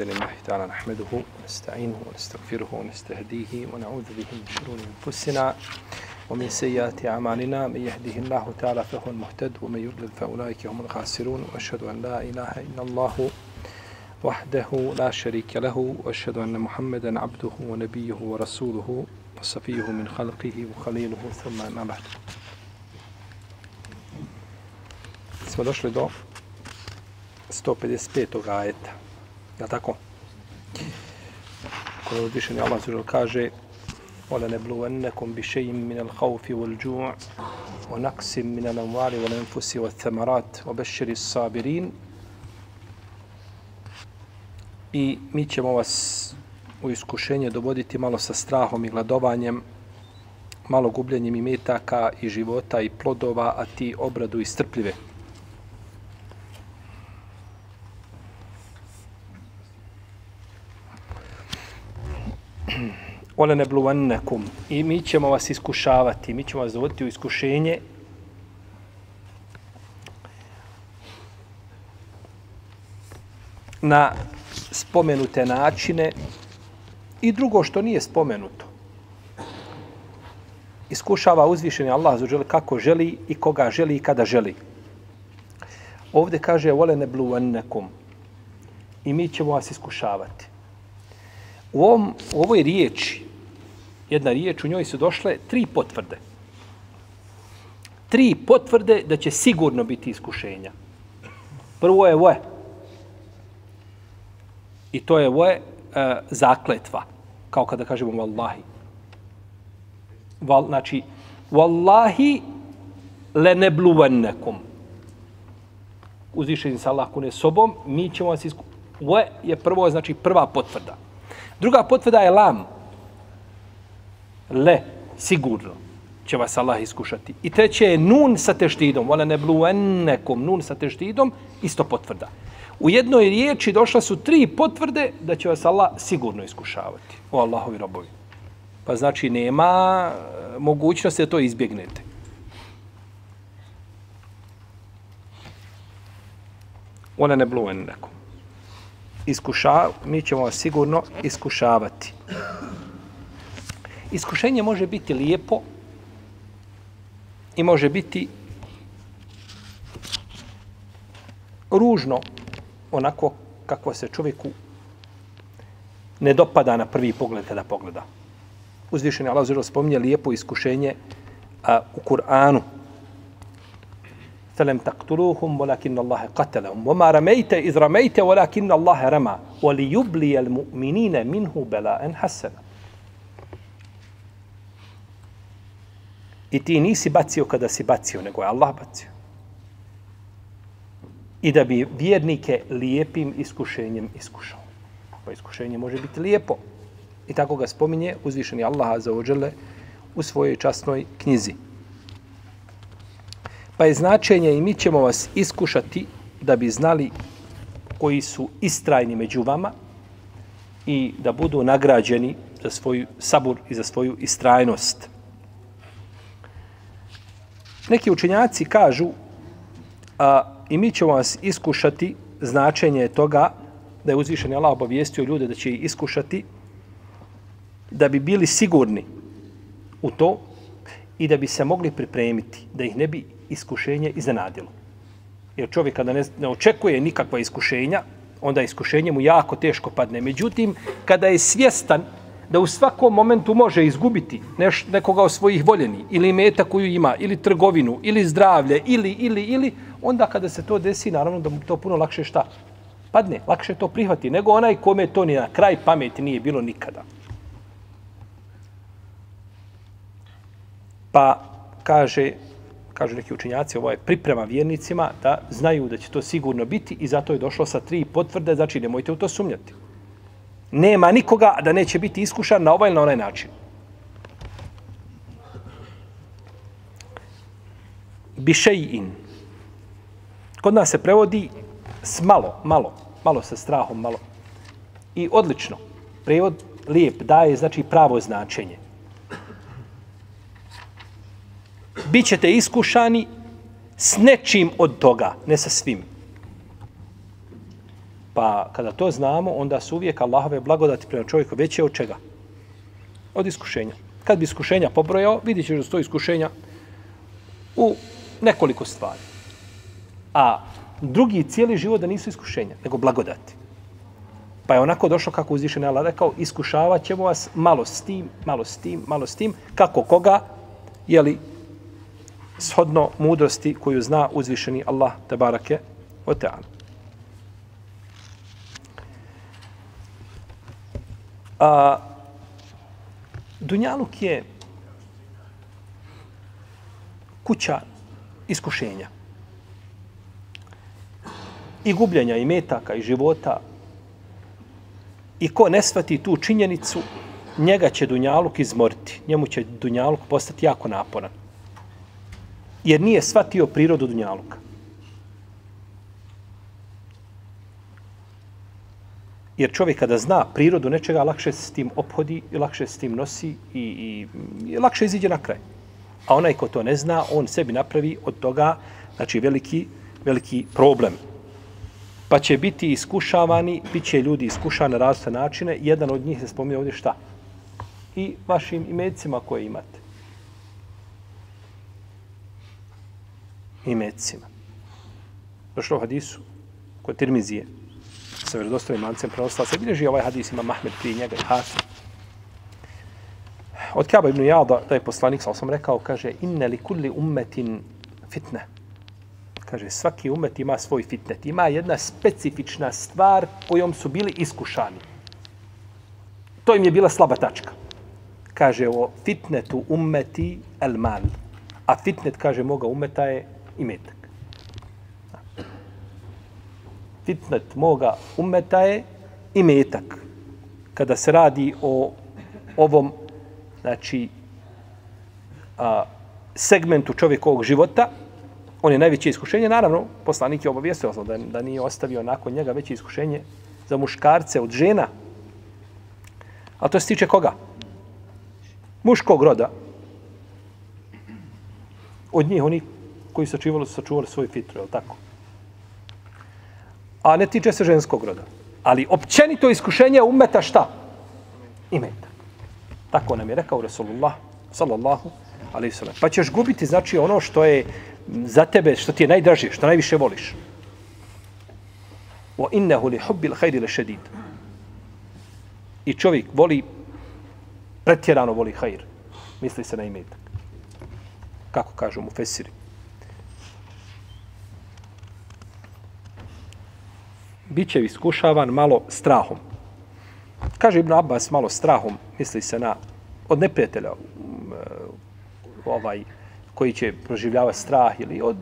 الحمد لله تعالى نحمده ونستعينه ونستغفره ونستهديه ونعوذ به من شرور أنفسنا ومن سيئات أعمالنا من يهده الله تعالى فهو المهتد ومن يضلل فأولئك هم الخاسرون وأشهد أن لا إله إلا الله وحده لا شريك له وأشهد أن محمدا عبده ونبيه ورسوله وصفيه من خلقه وخليله ثم ما بعد اسمه دوشلي دو 155. ajeta. Ja tako? Ko je je Allah sužel kaže Ola ne blu ennekom bi šejim minel haufi vol džu' o naksim minel amvali vol enfusi vol temarat o bešeri sabirin i mi ćemo vas u iskušenje dovoditi malo sa strahom i gladovanjem malo gubljenjem i metaka i života i plodova, a ti obradu i strpljive. ole ne bluvennekum. I mi ćemo vas iskušavati, mi ćemo vas dovoditi u iskušenje. Na spomenute načine i drugo što nije spomenuto. Iskušava uzvišeni Allah za želi kako želi i koga želi i kada želi. Ovde kaže ole ne bluvennekum. I mi ćemo vas iskušavati. U, ovom, u ovoj riječi jedna riječ, u njoj su došle tri potvrde. Tri potvrde da će sigurno biti iskušenja. Prvo je ve. I to je ve uh, e, zakletva. Kao kada kažemo vallahi. Val, znači, vallahi le ne bluven nekom. Uzvišeni sa Allah kune sobom, mi ćemo vas iskušenja. Ve je prvo, znači prva potvrda. Druga potvrda je lam. Lam le, sigurno će vas Allah iskušati. I treće je nun sa teštidom, vole ne nekom nun sa teštidom, isto potvrda. U jednoj riječi došla su tri potvrde da će vas Allah sigurno iskušavati. O Allahovi robovi. Pa znači nema e, mogućnosti da to izbjegnete. Ona ne bluen nekom. Iskuša, mi ćemo vas sigurno iskušavati. Iskušenje može biti lijepo i može biti ružno onako kako se čovjeku ne dopada na prvi pogled kada pogleda. Uzvišeni Allah uzvišeno spominje lijepo iskušenje a, u Kur'anu. Selem فَلَمْ تَقْتُلُوهُمْ وَلَكِنَّ اللَّهَ قَتَلَهُمْ وَمَا رَمَيْتَ إِذْ رَمَيْتَ وَلَكِنَّ اللَّهَ رَمَا وَلِيُبْلِيَ الْمُؤْمِنِينَ مِنْهُ بَلَاءً حَسَنًا I ti nisi bacio kada si bacio, nego je Allah bacio. I da bi vjernike lijepim iskušenjem iskušao. Pa iskušenje može biti lijepo. I tako ga spominje uzvišeni Allah za ođele u svojoj časnoj knjizi. Pa je značenje i mi ćemo vas iskušati da bi znali koji su istrajni među vama i da budu nagrađeni za svoju sabur i za svoju Istrajnost. Neki učenjaci kažu a, i mi ćemo vas iskušati značenje toga da je uzvišen Allah obavijestio ljude da će ih iskušati da bi bili sigurni u to i da bi se mogli pripremiti da ih ne bi iskušenje iznenadilo. Jer čovjek kada ne, ne očekuje nikakva iskušenja, onda iskušenje mu jako teško padne. Međutim, kada je svjestan da u svakom momentu može izgubiti neš, nekoga od svojih voljeni ili meta koju ima, ili trgovinu, ili zdravlje, ili, ili, ili, onda kada se to desi, naravno da mu to puno lakše šta? Padne, lakše to prihvati, nego onaj kome to ni na kraj pameti nije bilo nikada. Pa kaže, kažu neki učinjaci, ovo je priprema vjernicima da znaju da će to sigurno biti i zato je došlo sa tri potvrde, znači nemojte u to sumnjati nema nikoga da neće biti iskušan na ovaj ili na onaj način. Bišejin. Kod nas se prevodi s malo, malo, malo sa strahom, malo. I odlično. Prevod lijep daje, znači, pravo značenje. Bićete iskušani s nečim od toga, ne sa svim. Pa kada to znamo, onda su uvijek Allahove blagodati prema čovjeku veće od čega? Od iskušenja. Kad bi iskušenja pobrojao, vidit ćeš da su to iskušenja u nekoliko stvari. A drugi cijeli život da nisu iskušenja, nego blagodati. Pa je onako došlo kako uzvišen Allah rekao, iskušavat ćemo vas malo s tim, malo s tim, malo s tim, kako koga, jeli, shodno mudrosti koju zna uzvišeni Allah, te barake, A, Dunjaluk je kuća iskušenja i gubljenja i metaka i života i ko ne svati tu činjenicu, njega će Dunjaluk izmoriti. Njemu će Dunjaluk postati jako naporan. Jer nije svatio prirodu Dunjaluka. Jer čovjek kada zna prirodu nečega, lakše se s tim obhodi lakše se s tim nosi i, i, i lakše iziđe na kraj. A onaj ko to ne zna, on sebi napravi od toga znači, veliki, veliki problem. Pa će biti iskušavani, bit će ljudi iskušani na različite načine. Jedan od njih se spominje ovdje šta? I vašim imecima koje imate. Imecima. Došlo u hadisu kod Tirmizije sa vjerodostojnim mancem prenosila se. Bileži ovaj hadis ima Mahmed prije njega i Hasan. Od Kjaba ibn Jada, da je poslanik, sam sam rekao, kaže, inne li kulli ummetin fitne. Kaže, svaki umet ima svoj fitnet. Ima jedna specifična stvar kojom su bili iskušani. To im je bila slaba tačka. Kaže, o fitnetu ummeti el mal. A fitnet, kaže, moga umeta je imetak. fitnet moga umeta je i metak. Kada se radi o ovom znači, a, segmentu čovjekovog života, on je najveće iskušenje. Naravno, poslanik je obavijestio da, da nije ostavio nakon njega veće iskušenje za muškarce od žena. A to se tiče koga? Muškog roda. Od njih oni koji sačuvali, sačuvali svoj fitru, je li tako? a ne tiče se ženskog roda. Ali općenito iskušenje umeta šta? Imeta. Tako nam je rekao Rasulullah, sallallahu alaihi sallam. Pa ćeš gubiti, znači, ono što je za tebe, što ti je najdražije, što najviše voliš. O innehu li hubbil hajdi le šedid. I čovjek voli, pretjerano voli hajr. Misli se na imetak. Kako kažu mu Fesirik. bit će iskušavan malo strahom. Kaže Ibn Abbas malo strahom, misli se na od neprijatelja mm, eh, ovaj koji će proživljavati strah ili od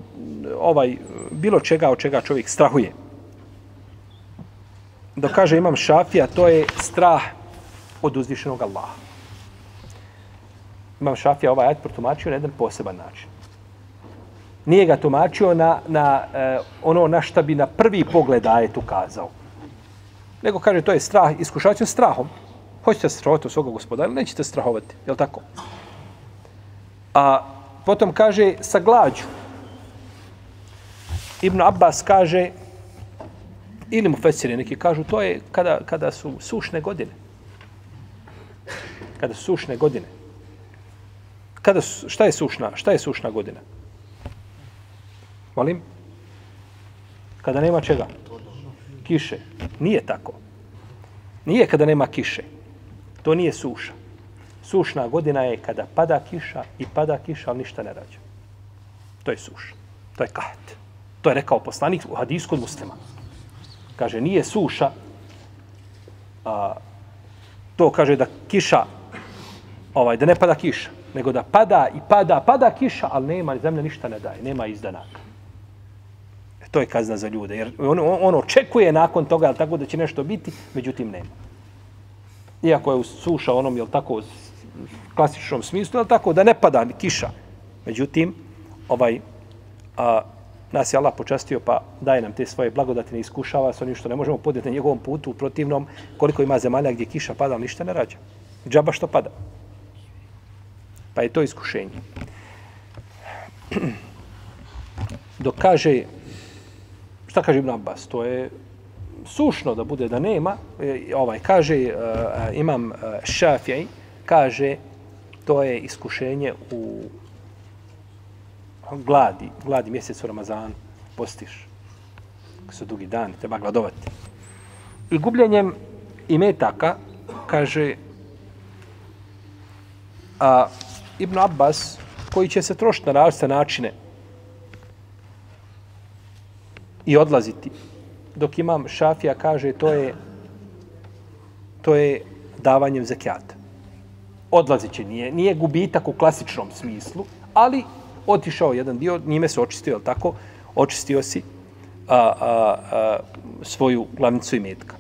ovaj bilo čega od čega čovjek strahuje. Da kaže imam Šafija, to je strah od uzvišenog Allaha. Imam Šafija ovaj ajat protumačio na jedan poseban način nije ga tumačio na, na e, ono na šta bi na prvi pogled ajet ukazao. Nego kaže, to je strah, iskušavaću strahom. Hoćete strahovati od svoga gospodara, nećete strahovati, je li tako? A potom kaže, sa glađu. Ibn Abbas kaže, ili mu fesiri neki kažu, to je kada, kada su sušne godine. Kada su sušne godine. Kada su, šta je sušna? Šta je sušna godina? Molim? Kada nema čega? Kiše. Nije tako. Nije kada nema kiše. To nije suša. Sušna godina je kada pada kiša i pada kiša, ali ništa ne rađa. To je suša. To je kahet. To je rekao poslanik u hadijsku od muslima. Kaže, nije suša. A, to kaže da kiša, ovaj, da ne pada kiša, nego da pada i pada, pada kiša, ali nema, zemlja ništa ne daje, nema izdanaka. To je kazna za ljude. Jer on, on, očekuje nakon toga, ali tako da će nešto biti, međutim nema. Iako je suša onom, jel tako, u klasičnom smislu, jel tako, da ne pada ni kiša. Međutim, ovaj, a, nas je Allah počastio, pa daje nam te svoje blagodati, ne iskušava se onim što ne možemo podjeti na njegovom putu, u protivnom, koliko ima zemalja gdje kiša pada, ali ništa ne rađa. Džaba što pada. Pa je to iskušenje. Dokaže šta kaže Ibn Abbas? To je sušno da bude da nema. E, ovaj kaže uh, imam uh, Šafij kaže to je iskušenje u gladi, gladi mjesec u Ramazan postiš. Kako su dugi dan, treba gladovati. I gubljenjem i metaka, kaže a, Ibn Abbas, koji će se trošiti na različite načine, i odlaziti. Dok imam šafija kaže to je to je davanjem zekijata. Odlazit će, nije, nije gubitak u klasičnom smislu, ali otišao jedan dio, njime se očistio, jel tako? Očistio si a, a, a, svoju glavnicu i metka.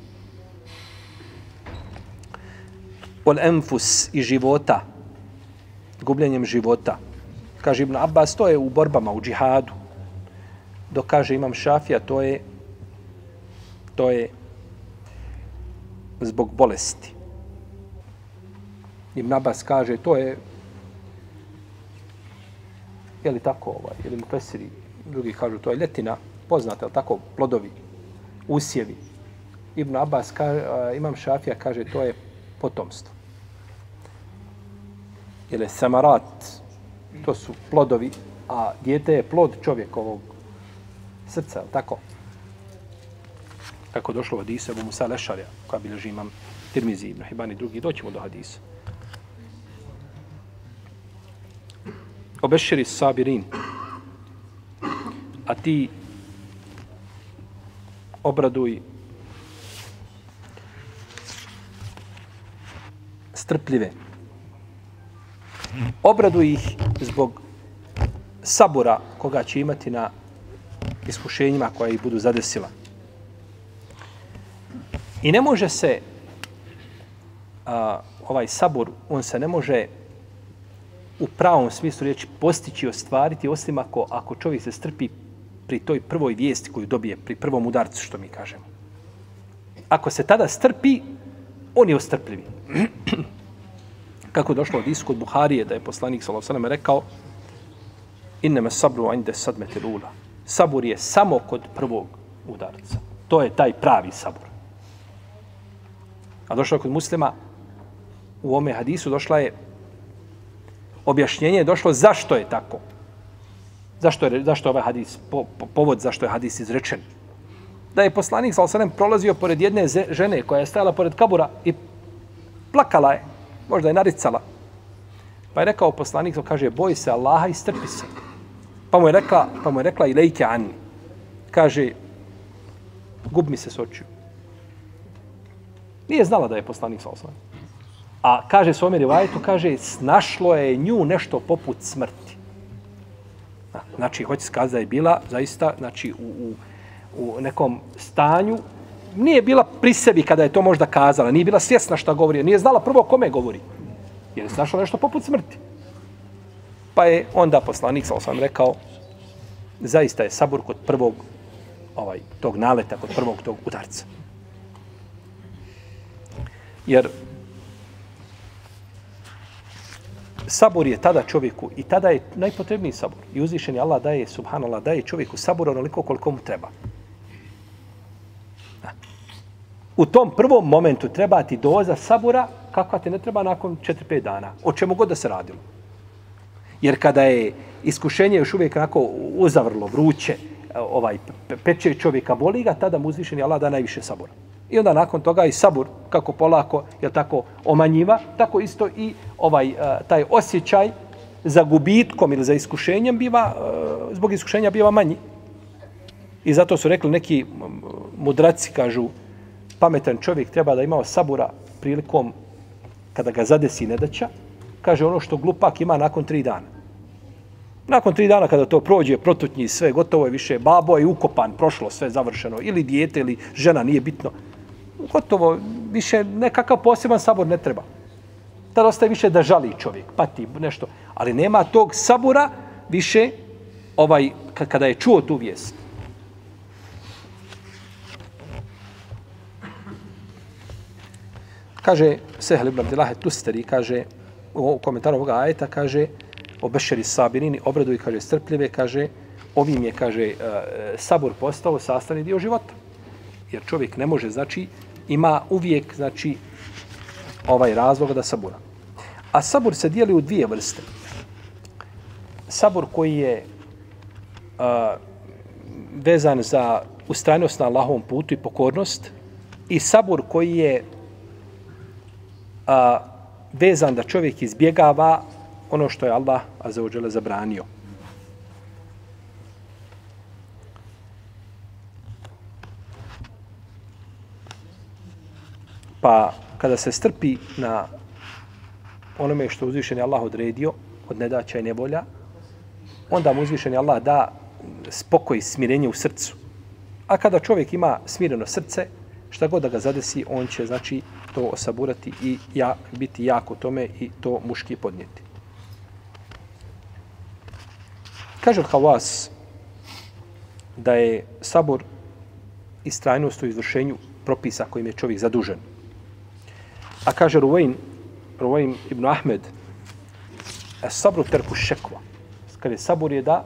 Ol enfus i života, gubljenjem života. Kaže Ibn Abbas, to je u borbama, u džihadu, dok kaže imam šafija, to je to je zbog bolesti. Ibn Abbas kaže, to je je li tako ovaj, ili mu pesiri, drugi kažu, to je letina, poznate, ali tako, plodovi, usjevi. Ibn Abbas, kaže, imam šafija, kaže, to je potomstvo. Jer je samarat, to su plodovi, a djete je plod čovjekovog srca, tako? Kako došlo u Hadisa, Abu Musa Lešarja, koja bilježi imam Tirmizi ibn Hibani drugi, doćemo do Hadisa. Obešeri sabirin, a ti obraduj strpljive. Obraduj ih zbog sabura koga će imati na iskušenjima koja ih budu zadesila. I ne može se a, ovaj sabor, on se ne može u pravom smislu reći postići i ostvariti, osim ako, ako čovjek se strpi pri toj prvoj vijesti koju dobije, pri prvom udarcu, što mi kažemo. Ako se tada strpi, on je ostrpljivi. Kako je došlo od iskod Buharije, da je poslanik Salosaneme rekao, inneme sabru ainde sadmeti lula sabur je samo kod prvog udarca. To je taj pravi sabur. A došla kod muslima, u ome hadisu došla je, objašnjenje je došlo zašto je tako. Zašto je, zašto je ovaj hadis, po, po, povod zašto je hadis izrečen. Da je poslanik sa osanem prolazio pored jedne žene koja je stajala pored kabura i plakala je, možda je naricala. Pa je rekao poslanik, kaže, boj se Allaha i strpi se. Pa mu je rekla, pa mu je rekla ilajke anni. Kaže, gub mi se s Nije znala da je poslanik sa osvajan. A kaže se Omer Ivajetu, kaže, snašlo je nju nešto poput smrti. Znači, hoće se kazati da je bila zaista znači, u, u, u nekom stanju. Nije bila pri sebi kada je to možda kazala. Nije bila svjesna šta govori. Nije znala prvo kome govori. Jer je snašlo nešto poput smrti. Pa je onda poslanik, sa sam rekao, zaista je sabur kod prvog ovaj tog naleta, kod prvog tog udarca. Jer sabur je tada čovjeku i tada je najpotrebniji sabur. I uzvišen je Allah daje, subhanallah, daje čovjeku sabur onoliko koliko mu treba. U tom prvom momentu treba ti doza sabura kakva te ne treba nakon 4-5 dana. O čemu god da se radilo. Jer kada je iskušenje još uvijek onako uzavrlo, vruće, ovaj, peče čovjeka boli ga, tada mu uzvišen je Allah da najviše sabora. I onda nakon toga i sabur, kako polako, je tako, omanjiva, tako isto i ovaj e, taj osjećaj za gubitkom ili za iskušenjem biva, e, zbog iskušenja biva manji. I zato su rekli neki mudraci, kažu, pametan čovjek treba da imao sabura prilikom kada ga zadesi nedaća, kaže ono što glupak ima nakon tri dana. Nakon tri dana kada to prođe, protutnji sve, gotovo je više, babo je ukopan, prošlo sve završeno, ili dijete, ili žena, nije bitno. Gotovo, više nekakav poseban sabor ne treba. Tad ostaje više da žali čovjek, pati nešto. Ali nema tog sabora više ovaj, kada je čuo tu vijest. Kaže Sehel ibn Abdelahe Tusteri, kaže, u komentaru ovoga ajeta kaže obešeri sabirini, i kaže strpljive, kaže ovim je, kaže, e, sabor postao sastavni dio života. Jer čovjek ne može, znači, ima uvijek, znači, ovaj razlog da sabura. A sabor se dijeli u dvije vrste. Sabor koji je a, e, vezan za ustrajnost na Allahovom putu i pokornost i sabor koji je a, vezan da čovjek izbjegava ono što je Allah azaođele zabranio. Pa kada se strpi na onome što uzvišen Allah odredio, od nedaća i nevolja, onda mu uzvišen Allah da spokoj, i smirenje u srcu. A kada čovjek ima smireno srce, šta god da ga zadesi, on će, znači, to osaburati i ja biti jak u tome i to muški podnijeti. Kaže Havas da je sabor i strajnost u izvršenju propisa kojim je čovjek zadužen. A kaže Ruvain, Ruvain ibn Ahmed, sabru terku šekva. Kada je sabor je da,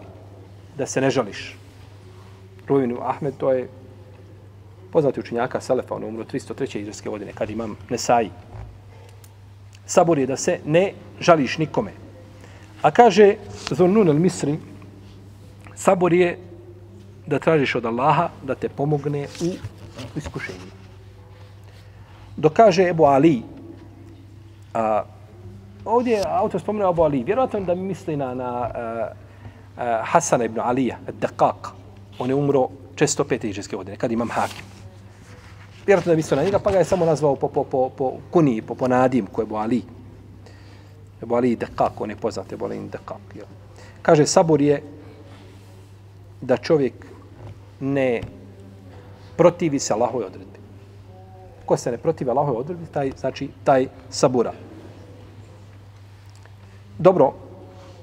da se ne žališ. Ruvain ibn Ahmed, to je poznati učinjaka Selefa, on umro 303. izraske godine, kad imam Nesaji. Sabor je da se ne žališ nikome. A kaže Zonun el Misri, sabor je da tražiš od Allaha da te pomogne u iskušenju. kaže Ebu Ali, a, ovdje autor spomenuo Ebu Ali, vjerojatno da misli na, na Hasana ibn Alija, Dekak, on je umro 605. iđeske godine, kad imam hakim vjerojatno je mislio na njega, pa ga je samo nazvao po, po, po, po kuniji, po, po nadim, koje je bo Ali. Je bo Ali i Dekak, on je poznat, je Ali i Dekak. Jel. Kaže, sabor je da čovjek ne protivi se Allahove odredbi. Ko se ne protivi Allahove odredbi, taj, znači taj sabura. Dobro,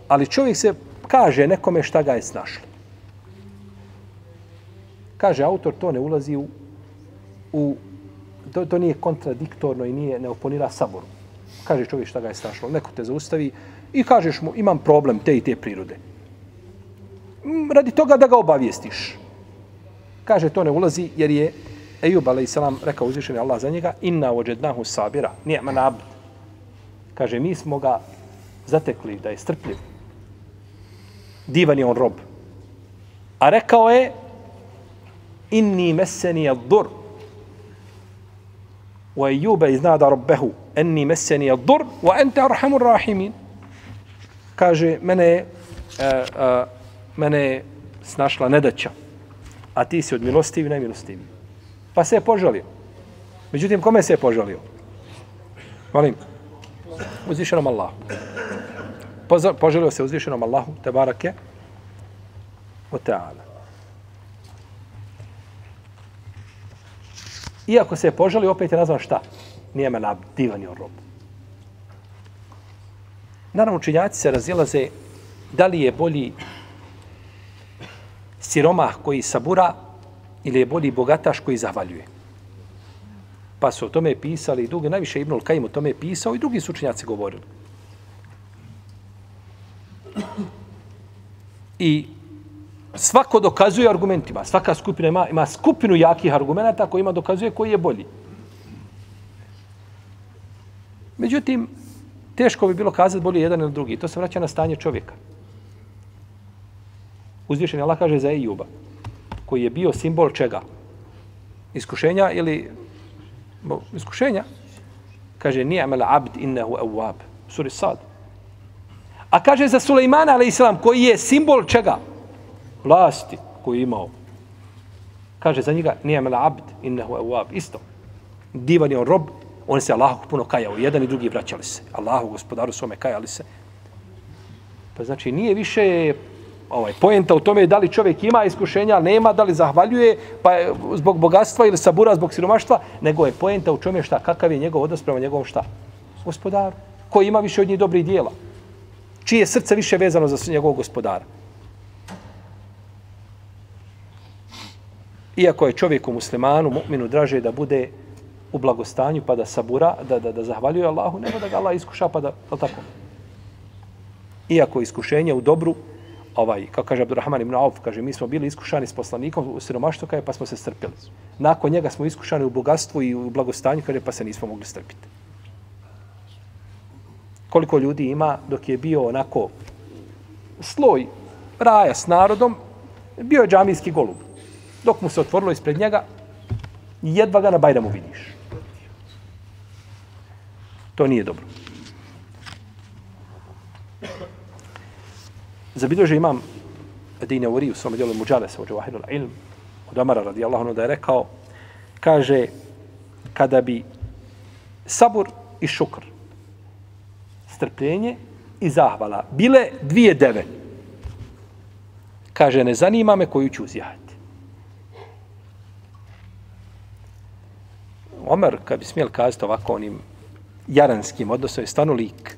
ali čovjek se kaže nekome šta ga je snašlo. Kaže, autor to ne ulazi u u, to, to nije kontradiktorno i nije ne oponira saboru. Kaže čovjek šta ga je strašilo, neko te zaustavi i kažeš mu imam problem te i te prirode. Radi toga da ga obavijestiš. Kaže to ne ulazi jer je Ejub a.s. rekao uzvišen je Allah za njega inna ođednahu sabira, nije manab. Kaže mi smo ga zatekli da je strpljiv. Divan je on rob. A rekao je inni meseni je Wa Ayyuba iznada rabbehu enni masani al dur wa anta arhamun rahimin. Kaže, mene uh, uh, mene snašla nedaća, a ti si od milosti i nemilosti Pa se je požalio. Međutim, kome se je požalio? Molim, uzvišenom Allahu. Poza, poželio se uzvišenom Allahu, te barake, o teala. Iako se je požali, opet je nazvan šta? Nije me na divan je rob. Naravno, učinjaci se razilaze da li je bolji siromah koji sabura ili je bolji bogataš koji zavaljuje. Pa su o tome pisali i dugi, najviše Ibnul Kajim o tome pisao i drugi su učinjaci govorili. I svako dokazuje argumentima. Svaka skupina ima, ima skupinu jakih argumenta koji ima dokazuje koji je bolji. Međutim, teško bi bilo kazati bolje jedan ili drugi. To se vraća na stanje čovjeka. Uzvišen Allah kaže za Ejuba, koji je bio simbol čega? Iskušenja ili... Bo, iskušenja. Kaže, nije amel abd innehu evvab. Suri sad. A kaže za Sulejmana, ali islam, koji je simbol Čega? vlasti koju je imao. Kaže za njega, nije mele abd, innehu e uab, isto. Divan je on rob, on se Allahu puno kajao, jedan i drugi vraćali se. Allahu gospodaru svome kajali se. Pa znači nije više ovaj, pojenta u tome da li čovjek ima iskušenja, nema, da li zahvaljuje pa zbog bogatstva ili sabura zbog siromaštva, nego je pojenta u čome šta, kakav je njegov odnos prema njegovom šta? Gospodaru, koji ima više od njih dobrih dijela, čije srce više vezano za njegovog gospodara. Iako je čovjeku muslimanu, mu'minu, draže da bude u blagostanju, pa da sabura, da, da, da zahvaljuje Allahu, nego da ga Allah iskuša, pa da, da tako. Iako iskušenje u dobru, ovaj, kao kaže Abdurrahman ibn Auf, kaže, mi smo bili iskušani s poslanikom u siromaštu, kaže, pa smo se strpili. Nakon njega smo iskušani u bogatstvu i u blagostanju, kaže, pa se nismo mogli strpiti. Koliko ljudi ima dok je bio onako sloj raja s narodom, bio je džamijski golub dok mu se otvorilo ispred njega, jedva ga na Bajramu vidiš. To nije dobro. Zabilo je imam Dine Uri u svom djelu Muđalesa u Džavahiru ilm od Amara radijallahu ono da je rekao, kaže, kada bi sabur i šukr, strpljenje i zahvala, bile dvije deve, kaže, ne zanima me koju ću uzjahati. Omer, kad bi smijeli kazati ovako onim jaranskim odnosom, je stanu lik.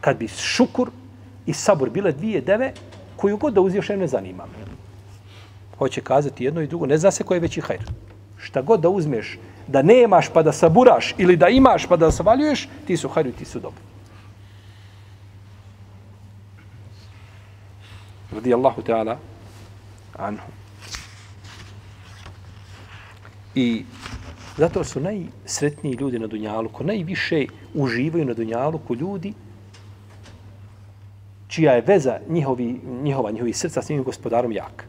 Kad bi šukur i sabur bile dvije deve, koju god da uzio še ne zanima Hoće kazati jedno i drugo, ne zna se koji je veći hajr. Šta god da uzmeš, da nemaš pa da saburaš ili da imaš pa da savaljuješ, ti su hajru ti su dobri. Radi Allahu Teala, anhu. I zato su najsretniji ljudi na Dunjalu, ko najviše uživaju na Dunjalu, ko ljudi čija je veza njihovi, njihova, njihovi srca s njim gospodarom jak.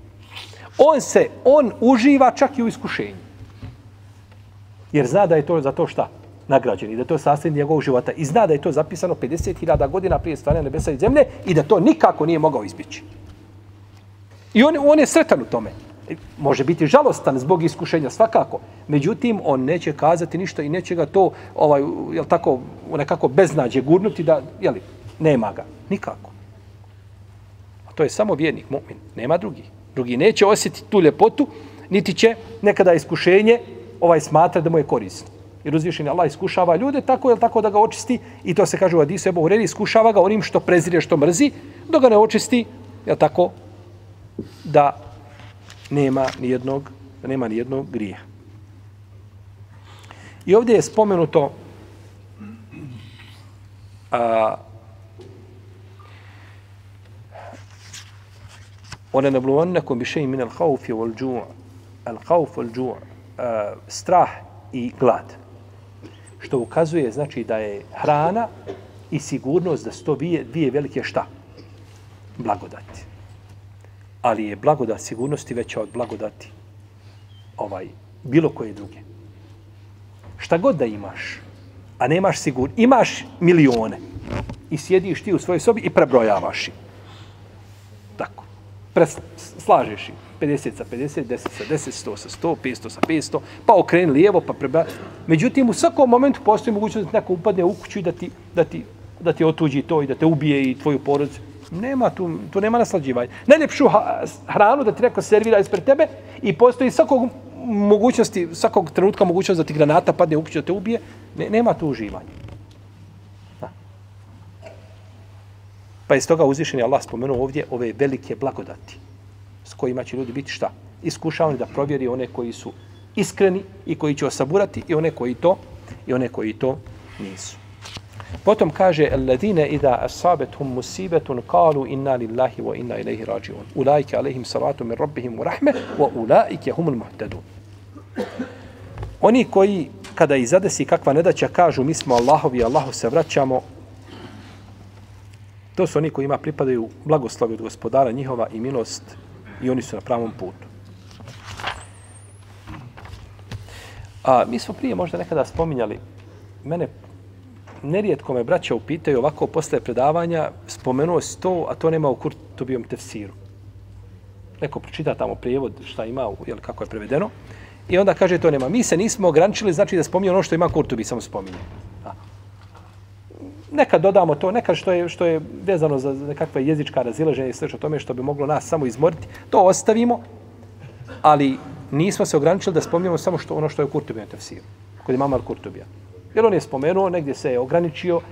On se, on uživa čak i u iskušenju. Jer zna da je to zato to šta? Nagrađeni, da je to sastavljen njegovog života. I zna da je to zapisano 50.000 godina prije stvarne nebesa i zemlje i da to nikako nije mogao izbjeći. I on, on je sretan u tome može biti žalostan zbog iskušenja svakako međutim on neće kazati ništa i neće ga to ovaj je l' tako nekako beznađe gurnuti da je li nema ga nikako a to je samo vjernik mu'min nema drugi drugi neće osjetiti tu ljepotu niti će nekada iskušenje ovaj smatra da mu je korisno jer uzvišeni Allah iskušava ljude tako je tako da ga očisti i to se kaže u hadisu Abu Hurajri iskušava ga onim što prezire što mrzi dok ga ne očisti je tako da nema ni jednog nema ni jednog grijeha. I ovdje je spomenuto a, Ona ne bluvan bi biše min al khawf wal ju' al khawf wal ju' strah i glad što ukazuje znači da je hrana i sigurnost da sto bije dvije velike šta blagodati ali je blagodat sigurnosti veća od blagodati ovaj bilo koje druge. Šta god da imaš, a nemaš sigur, imaš milione i sjediš ti u svojoj sobi i prebrojavaš ih. Tako. Preslažeš ih. 50 sa 50, 10 sa 10, 100 sa 100, 500 sa 500, pa okreni lijevo, pa preba. Međutim, u svakom momentu postoji mogućnost da neko upadne u kuću i da ti, da ti, da ti otuđi to i da te ubije i tvoju porodicu. Nema tu, tu nema naslađivanja. Najljepšu hranu da ti neko servira ispred tebe i postoji svakog mogućnosti, svakog trenutka mogućnost da ti granata padne u kuću da te ubije, ne, nema tu uživanja. Da. Pa iz toga uzvišen je Allah spomenuo ovdje ove velike blagodati s kojima će ljudi biti šta? Iskušavani da provjeri one koji su iskreni i koji će osaburati i one koji to i one koji to nisu. Potom kaže alladine ida asabatuhum musibatun qalu inna lillahi wa inna ilayhi raji'un. Ulaika alayhim salatu min rabbihim wa rahme wa ulaika humul muhtadun. Oni koji kada ih zadesi kakva nedaća kažu mi smo Allahovi, Allahu se vraćamo. To su oni koji ima pripadaju blagoslovi od gospodara njihova i milost i oni su na pravom putu. A, mi smo prije možda nekada spominjali, mene nerijetko me braća upitaju ovako posle predavanja, spomenuo si to, a to nema u Kurtubijom tefsiru. Neko pročita tamo prijevod šta ima, jel, kako je prevedeno. I onda kaže to nema. Mi se nismo ograničili, znači da spominje ono što ima Kurtubi, samo spominje. A. Nekad dodamo to, neka što je, što je vezano za nekakve jezička razilaženje i sl. o tome što bi moglo nas samo izmoriti, to ostavimo, ali nismo se ograničili da spominjamo samo što ono što je u Kurtubijom tefsiru, kod imama Kurtubija. Kurtubija. Jer on je spomenuo, negdje se je ograničio, e,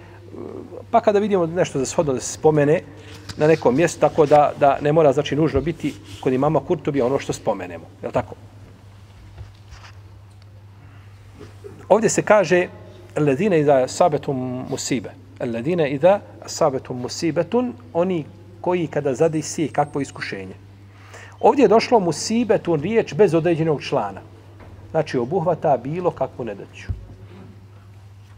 pa kada vidimo nešto za shodno da se spomene na nekom mjestu, tako da, da ne mora znači nužno biti kod imama Kurtobi ono što spomenemo. Je tako? Ovdje se kaže ledine iza sabetum musibe. Ledine iza sabetum musibetun, oni koji kada zade si kakvo iskušenje. Ovdje je došlo musibetun riječ bez određenog člana. Znači obuhvata bilo kakvu nedaću.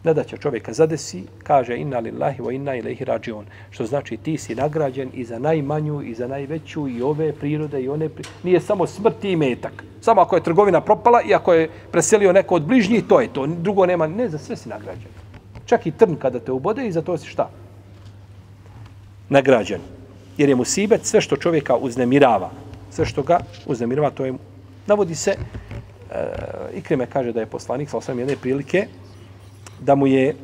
Ne da će čovjeka zadesi, kaže inna lillahi wa inna ilaihi rađion. Što znači ti si nagrađen i za najmanju, i za najveću, i ove prirode, i one prirode. Nije samo smrt i metak. Samo ako je trgovina propala i ako je preselio neko od bližnjih, to je to. Drugo nema, ne, za sve si nagrađen. Čak i trn kada te ubode i za to si šta? Nagrađen. Jer je mu sibet sve što čovjeka uznemirava. Sve što ga uznemirava, to je mu. Navodi se, e, Ikrime kaže da je poslanik, sa osam jedne prilike, da mu je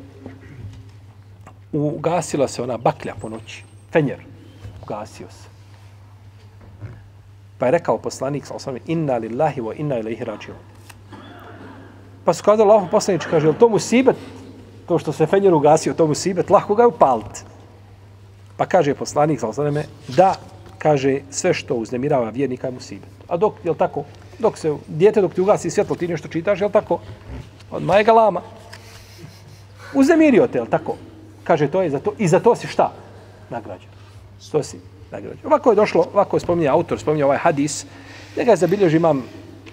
ugasila se ona baklja po noći, fenjer, ugasio se. Pa je rekao poslanik, sa osvami, inna lillahi wa inna ilaihi rađio. Pa su kada Allaho poslanič kaže, to mu sibet? To što se fenjer ugasio, to mu sibet, lahko ga je upalit. Pa kaže poslanik, sa osvami, da, kaže, sve što uznemirava vjernika je mu sibet. A dok, jel tako, dok se, djete dok ti ugasi svjetlo, ti nešto čitaš, jel tako? od majega lama uznemirio te, tako? Kaže, to je za to, i za to si šta? Nagrađen. To si nagrađen. Ovako je došlo, ovako je spominje autor, spominje ovaj hadis, njega je zabilježio imam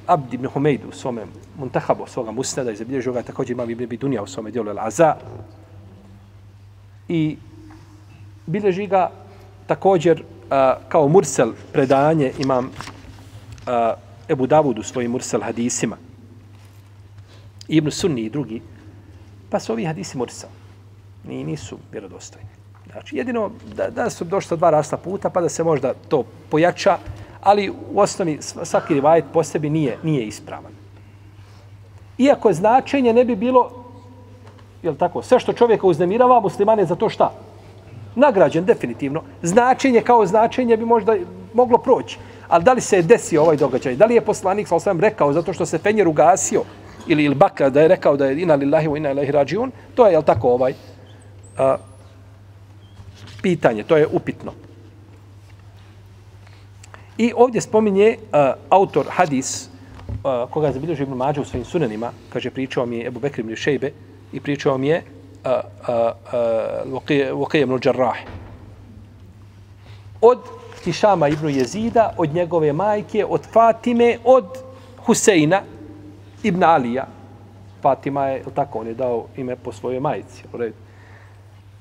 Abdi ibn Humeidu u svome Muntahabu, svoga Musnada, i zabilježio ga također imam Ibn Bidunija u svome dijelu El Aza. I bilježi ga također uh, kao mursel predanje imam uh, Ebu Davudu svojim mursel hadisima. Ibn Sunni i drugi Pa su ovi hadisi mursal. I nisu vjerodostojni. Znači, jedino da, da su došli dva rasta puta, pa da se možda to pojača, ali u osnovi svaki rivajet po sebi nije, nije ispravan. Iako značenje ne bi bilo, je tako, sve što čovjeka uznemirava, musliman je za to šta? Nagrađen, definitivno. Značenje kao značenje bi možda moglo proći. Ali da li se je desio ovaj događaj? Da li je poslanik, sa sam rekao, zato što se fenjer ugasio, ili il Bakr da je rekao da je ina lillahi wa ina ilaihi rađiun, to je, jel tako, ovaj, a, pitanje, to je upitno. I ovdje spominje a, autor hadis, a, koga je zabilježio Ibn Mađa u svojim sunanima, kaže, pričao mi je Ebu Bekrim ili Šejbe, i pričao mi je Vokije Ibn Đarrah. Od Hišama Ibn Jezida, od njegove majke, od Fatime, od Huseina, Ibn Alija, Fatima je, ili tako, on je dao ime po svojoj majici.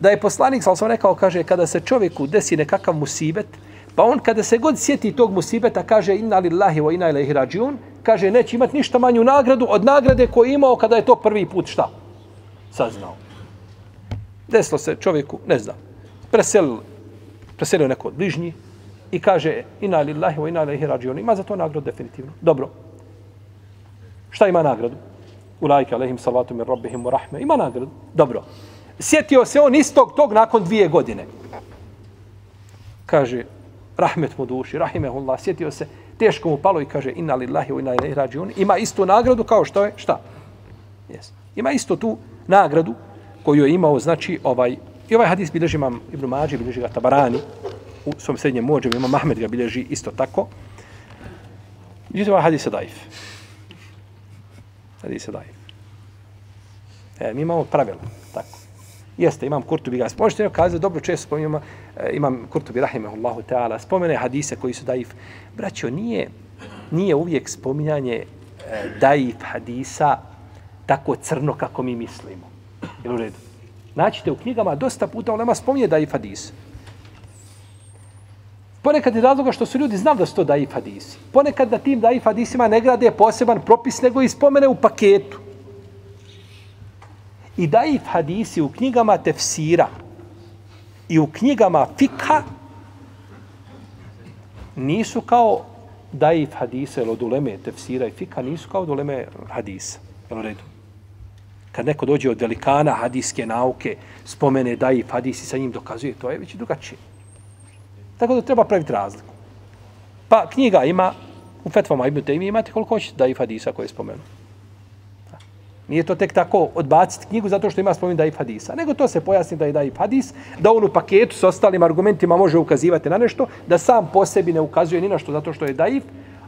Da je poslanik, sam rekao, kaže, kada se čovjeku desi nekakav musibet, pa on kada se god sjeti tog musibeta, kaže, inna li lahi wa inna ilaihi rađiun, kaže, neće imati ništa manju nagradu od nagrade koju je imao kada je to prvi put, šta? Saznao. Deslo se čovjeku, ne znam, preselio, preselio neko od bližnji i kaže, inna li lahi wa inna ilaihi rađiun, ima za to nagradu definitivno. Dobro, Šta ima nagradu? Ulajke alehim salvatum i robihim u rahme. Ima nagradu. Dobro. Sjetio se on istog tog nakon dvije godine. Kaže, rahmet mu duši, rahimehullah, sjetio se, teško mu palo i kaže, inna lillahi u inna ilaih rađiun. Ima istu nagradu kao što je, šta? Yes. Ima istu tu nagradu koju je imao, znači, ovaj, i ovaj hadis bilježi imam Ibn Mađi, bilježi ga Tabarani, u svom srednjem mođem, imam Ahmed ga bilježi isto tako. Međutim, ovaj hadis je daif hadis je daif. E, mi imamo pravila, tako. Jeste, imam Kurtubi ga spomenuti, kaže dobro često spominjamo, e, imam Kurtubi rahimehullahu ta'ala, spomene hadise koji su daif. Braćo, nije, nije uvijek spominjanje e, daif hadisa tako crno kako mi mislimo. Jel u redu? Naćite u knjigama dosta puta, on nema spominje daif hadisa. Ponekad je razloga što su ljudi znali da su to daif hadisi. Ponekad na tim daif hadisima ne grade poseban propis, nego ispomene u paketu. I daif hadisi u knjigama tefsira i u knjigama fika nisu kao daif hadisa ili od uleme tefsira i fika nisu kao od uleme hadisa. Jel u redu? Kad neko dođe od velikana hadiske nauke, spomene daif hadisi sa njim dokazuje, to je već drugačije. Tako da treba praviti razliku. Pa knjiga ima, u fetvama Ibn Taymi imate koliko hoćete Daif Hadisa koje je spomenuo. Nije to tek tako odbaciti knjigu zato što ima spomenu Daif Hadisa. Nego to se pojasni da je Daif Hadis, da on u paketu s ostalim argumentima može ukazivati na nešto, da sam po sebi ne ukazuje ni na što zato što je Daif,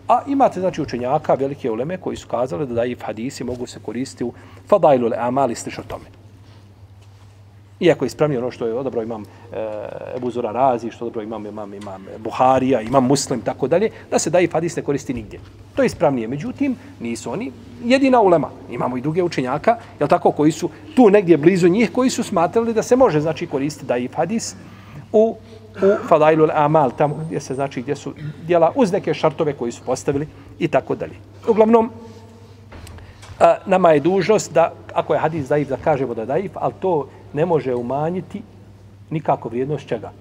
A imate znači učenjaka velike uleme koji su kazali da daif hadisi mogu se koristiti u fadailu le amali slično tome. Iako je ispravnije ono što je odobro imam e, Ebu Zura Razi, što dobro imam, imam, imam Buharija, imam Muslim, tako dalje, da se daji Fadis ne koristi nigdje. To je ispravnije. Međutim, nisu oni jedina ulema. Imamo i druge učenjaka, jel tako, koji su tu negdje blizu njih, koji su smatrali da se može, znači, koristiti daji Fadis u, u Fadailul Amal, tamo gdje se, znači, gdje su djela uz neke šartove koji su postavili i tako dalje. Uglavnom, a, e, nama je dužnost da, ako je hadis daif, da kažemo da je daif, ali to ne može umanjiti nikako vrijednost čega?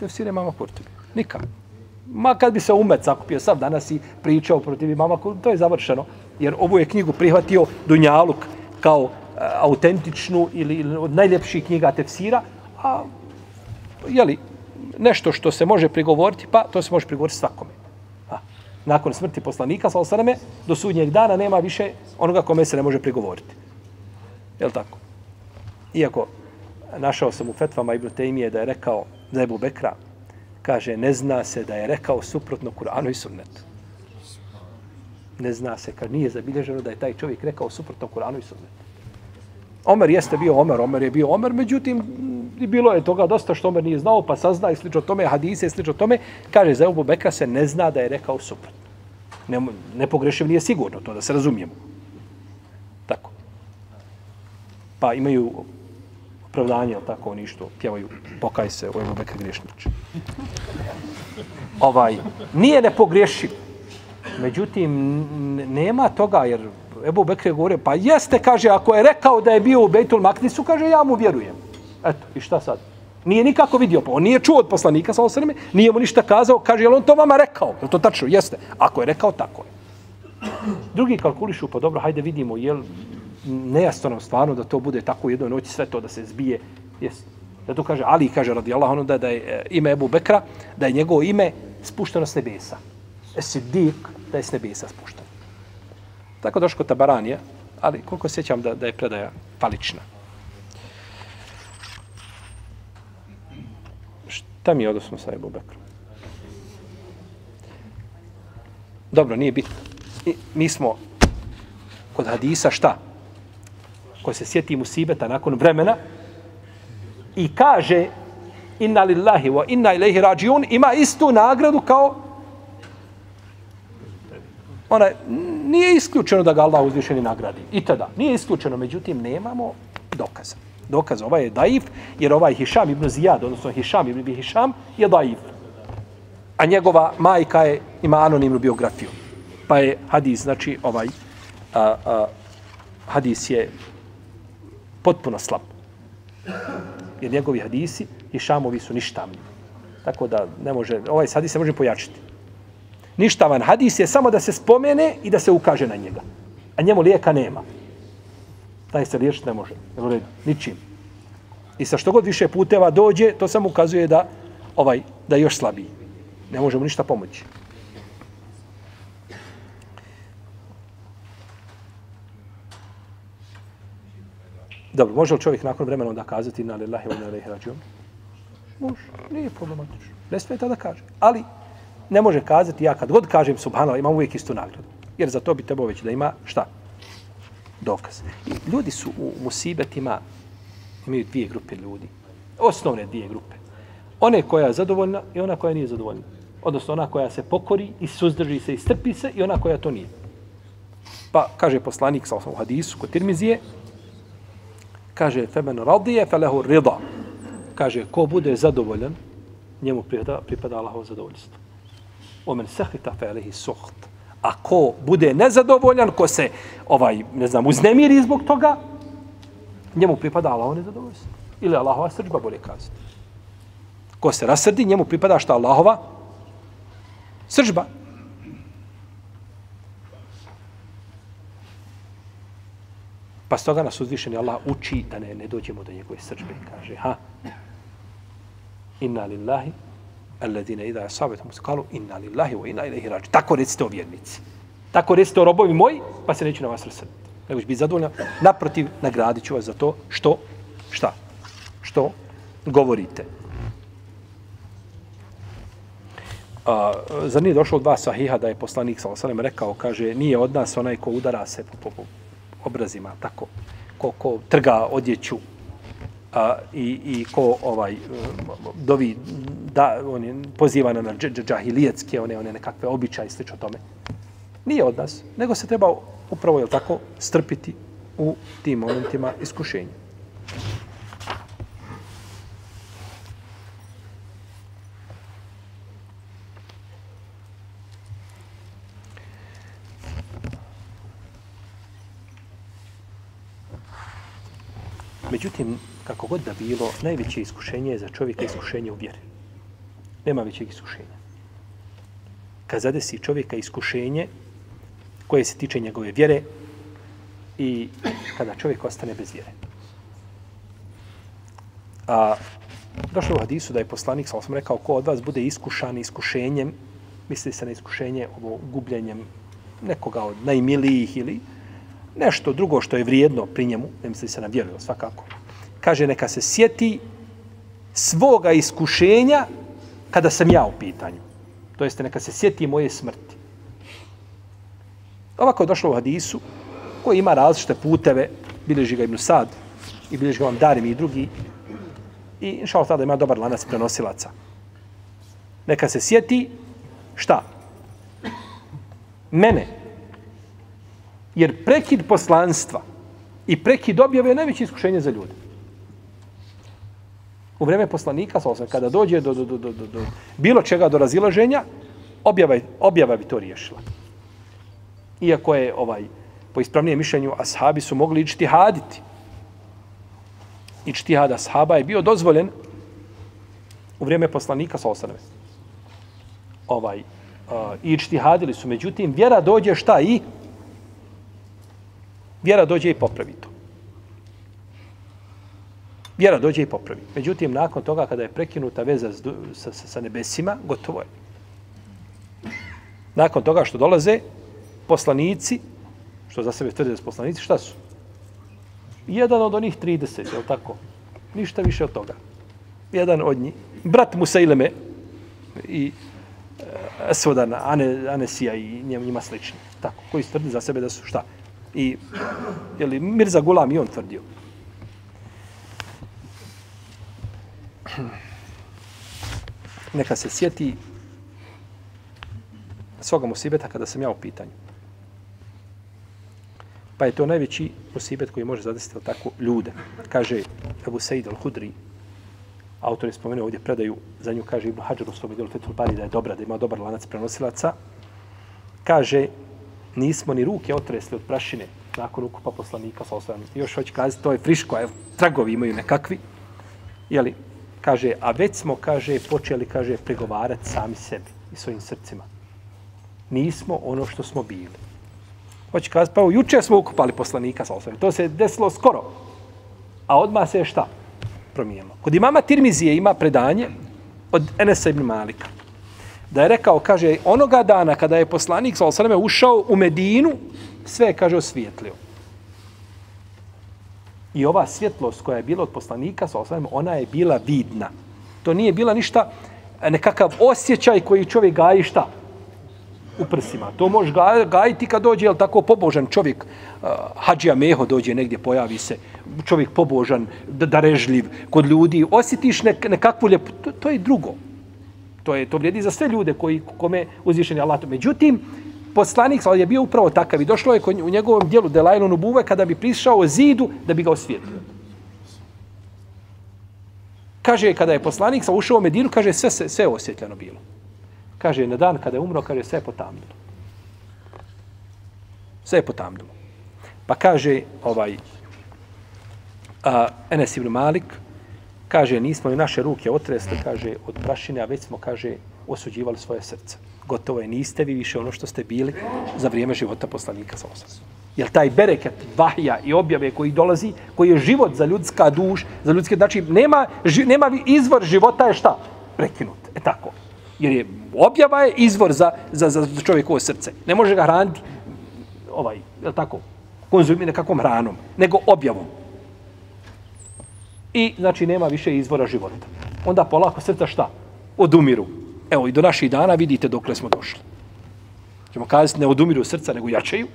Tefsir je mama Kurtubi. Nikak. Ma kad bi se umet zakupio sad danas i pričao protiv mama Kurtubi, to je završeno. Jer ovu je knjigu prihvatio Dunjaluk kao e, autentičnu ili, ili od najljepših knjiga tefsira, a jeli, nešto što se može prigovoriti, pa to se može prigovoriti svakome. A, nakon smrti poslanika, sa osaname, do sudnjeg dana nema više onoga kome se ne može prigovoriti. Je li tako? Iako našao sam u fetvama Ibn Taymije da je rekao za Ebu Bekra, kaže, ne zna se da je rekao suprotno Kur'anu i sunnetu. Ne zna se, kad nije zabilježeno da je taj čovjek rekao suprotno Kur'anu i sunnetu. Omer jeste bio Omer, Omer je bio Omer, međutim, i bilo je toga dosta što Omer nije znao, pa sazna i slično tome, hadise i slično tome, kaže, za Ebu Bekra se ne zna da je rekao suprotno. Ne, ne pogrešim, nije sigurno to, da se razumijemo. Tako. Pa imaju opravdanje, ali tako oni što pjevaju pokaj se u Ebu Bekr Griješnić. Ovaj, nije ne pogriješi. Međutim, nema toga, jer Ebu Bekr je govore, pa jeste, kaže, ako je rekao da je bio u Bejtul Maknisu, kaže, ja mu vjerujem. Eto, i šta sad? Nije nikako vidio, pa on nije čuo od poslanika, sa osrme, nije mu ništa kazao, kaže, jel on to vama rekao? Je to tačno? Jeste. Ako je rekao, tako je. Drugi kalkulišu, pa dobro, hajde vidimo, jel, nejasno stvarno da to bude tako u noći sve to da se zbije. Yes. Da to kaže Ali, kaže radi Allah, ono da, da je e, ime Ebu Bekra, da je njegovo ime spušteno s nebesa. Esidik, da je s nebesa spušteno. Tako došlo kod Tabaranija, ali koliko sjećam da, da je predaja palična. Šta mi je odnosno sa Ebu Bekru? Dobro, nije bitno. Mi smo kod hadisa Šta? ko se sjeti musibeta nakon vremena i kaže inna lillahi wa inna ilaihi rađiun ima istu nagradu kao ona nije isključeno da ga Allah uzvišeni nagradi. I tada. Nije isključeno, međutim, nemamo dokaza. Dokaz ovaj je daif, jer ovaj Hišam ibn Zijad, odnosno Hišam ibn Hišam, je daif. A njegova majka je, ima anonimnu biografiju. Pa je hadis, znači, ovaj a, a, hadis je potpuno slab. Jer njegovi hadisi i šamovi su ništavni. Tako da ne može, ovaj hadis se može pojačiti. Ništavan hadis je samo da se spomene i da se ukaže na njega. A njemu lijeka nema. Taj se liječiti ne može. U redu, ničim. I sa što god više puteva dođe, to samo ukazuje da ovaj da još slabiji. Ne može mu ništa pomoći. Dobro, može li čovjek nakon vremena onda kazati na lillahi wa nalaihi rađiom? Može, nije problematično. Ne sve tada kaže. Ali ne može kazati, ja kad god kažem subhanallah, imam uvijek istu nagradu. Jer za to bi trebao već da ima šta? Dokaz. I Ljudi su u musibetima, imaju dvije grupe ljudi. Osnovne dvije grupe. One koja je zadovoljna i ona koja nije zadovoljna. Odnosno ona koja se pokori i suzdrži se i strpi se i ona koja to nije. Pa kaže poslanik sa osnovu hadisu kod Tirmizije, Kaže, femen radije felehu rida. Kaže, ko bude zadovoljan, njemu pripada, pripada Allahovo zadovoljstvo. Omen sehita felehi suht. A ko bude nezadovoljan, ko se, ovaj, ne znam, uznemiri zbog toga, njemu pripada Allahovo nezadovoljstvo. Ili Allahova srđba, bolje kazati. Ko se rasrdi, njemu pripada šta Allahova srđba. Srđba. Pa stoga nas uzvišeni Allah uči da ne, ne dođemo do njegove srčbe. Kaže, ha, inna lillahi, alledine idha sabetu muskalu, inna lillahi, wa inna ilahi rađu. Tako recite o vjernici. Tako recite o robovi moji, pa se neću na vas rasrediti. Nego ću biti zadovoljan. Naprotiv, nagradit ću vas za to što, šta, što govorite. A, zar nije došlo dva sahiha da je poslanik sa osanem rekao, kaže, nije od nas onaj ko udara se po, po, obrazima, tako, ko, ko trga odjeću a, i, i ko ovaj, dovi, da, on je pozivan na džahilijetske, one, one nekakve običaje i slično tome. Nije od nas, nego se treba upravo, jel tako, strpiti u tim momentima iskušenja. Međutim, kako god da bilo, najveće iskušenje je za čovjeka iskušenje u vjeri. Nema većeg iskušenja. Kad zadesi čovjeka iskušenje koje se tiče njegove vjere i kada čovjek ostane bez vjere. A došlo u hadisu da je poslanik, sam sam rekao, ko od vas bude iskušan iskušenjem, misli se na iskušenje ovo gubljenjem nekoga od najmilijih ili nešto drugo što je vrijedno pri njemu, ne misli se na vjerilo svakako, kaže neka se sjeti svoga iskušenja kada sam ja u pitanju. To jeste neka se sjeti moje smrti. Ovako je došlo u hadisu koji ima različite puteve, bilježi ga Ibn Sad i bilježi ga vam Darim i drugi. I inša Allah tada ima dobar lanac prenosilaca. Neka se sjeti šta? Mene, Jer prekid poslanstva i prekid objave je najveće iskušenje za ljude. U vreme poslanika, sosa, kada dođe do, do, do, do, do, do bilo čega do razilaženja, objava, objava bi to riješila. Iako je, ovaj, po ispravnijem mišljenju, ashabi su mogli i čtihaditi. I čtihad ashaba je bio dozvoljen u vrijeme poslanika sa osanove. Ovaj, uh, I čtihadili su. Međutim, vjera dođe šta i? Vjera dođe i popravi to. Vjera dođe i popravi. Međutim, nakon toga kada je prekinuta veza sa, sa, sa nebesima, gotovo je. Nakon toga što dolaze poslanici, što za sebe tvrde su poslanici, šta su? Jedan od onih 30, je li tako? Ništa više od toga. Jedan od njih. Brat Musa Ileme i e, Svodana, Ane, Anesija i njima slični. Tako, koji tvrde za sebe da su šta? i je li Mirza Gulam i on tvrdio. Neka se sjeti svoga musibeta kada sam ja u pitanju. Pa je to najveći musibet koji može zadesiti tako ljude. Kaže Ebu Sejid al-Hudri, autor je spomenuo ovdje predaju, za nju kaže Ibn Hajar u svom idolu Fethul da je dobra, da ima dobar lanac prenosilaca. Kaže nismo ni ruke otresli od prašine nakon ukupa poslanika sa osvajanom. Još hoće kazati, to je friško, evo, tragovi imaju nekakvi. Jeli, kaže, a već smo, kaže, počeli, kaže, pregovarati sami sebi i svojim srcima. Nismo ono što smo bili. Hoće kazati, pa evo, juče smo ukupali poslanika sa osvajanom. To se desilo skoro. A odmah se je šta? Promijemo. Kod imama Tirmizije ima predanje od Enesa ibn Malika da je rekao, kaže, onoga dana kada je poslanik sa Osaleme ušao u Medinu, sve je, kaže, osvijetlio. I ova svjetlost koja je bila od poslanika sa Osaleme, ona je bila vidna. To nije bila ništa, nekakav osjećaj koji čovjek gaji šta? U prsima. To može gajiti kad dođe, jel tako, pobožan čovjek, uh, hađija meho dođe negdje, pojavi se, čovjek pobožan, darežljiv, kod ljudi, osjetiš nek, nekakvu ljepotu, to, to je drugo. To je to vrijedi za sve ljude koji kome uzvišeni Allah. To. Međutim, poslanik je bio upravo takav i došlo je u njegovom djelu Delajlu buve kada bi prišao zidu da bi ga osvijetlio. Kaže, kada je poslanik sa ušao u Medinu, kaže, sve, sve, sve osvjetljeno bilo. Kaže, na dan kada je umro, kaže, sve je potamnilo. Sve je potamnilo. Pa kaže, ovaj, a, Enes ibn Malik, kaže, nismo ni naše ruke otresli, kaže, od prašine, a već smo, kaže, osuđivali svoje srce. Gotovo je, niste vi više ono što ste bili za vrijeme života poslanika sa osasom. Jer taj bereket vahja i objave koji dolazi, koji je život za ljudska duš, za ljudske, znači, nema, ži, nema izvor života je šta? Prekinut. je tako. Jer je, objava je izvor za, za, za čovjekovo srce. Ne može ga hraniti, ovaj, je tako, konzumiti nekakvom hranom, nego objavom i znači nema više izvora života. Onda polako srca šta? Odumiru. Evo i do naših dana vidite dokle smo došli. Ćemo kazati ne odumiru srca nego jačaju.